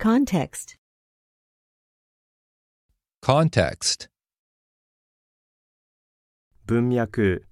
Context. Context. 文脈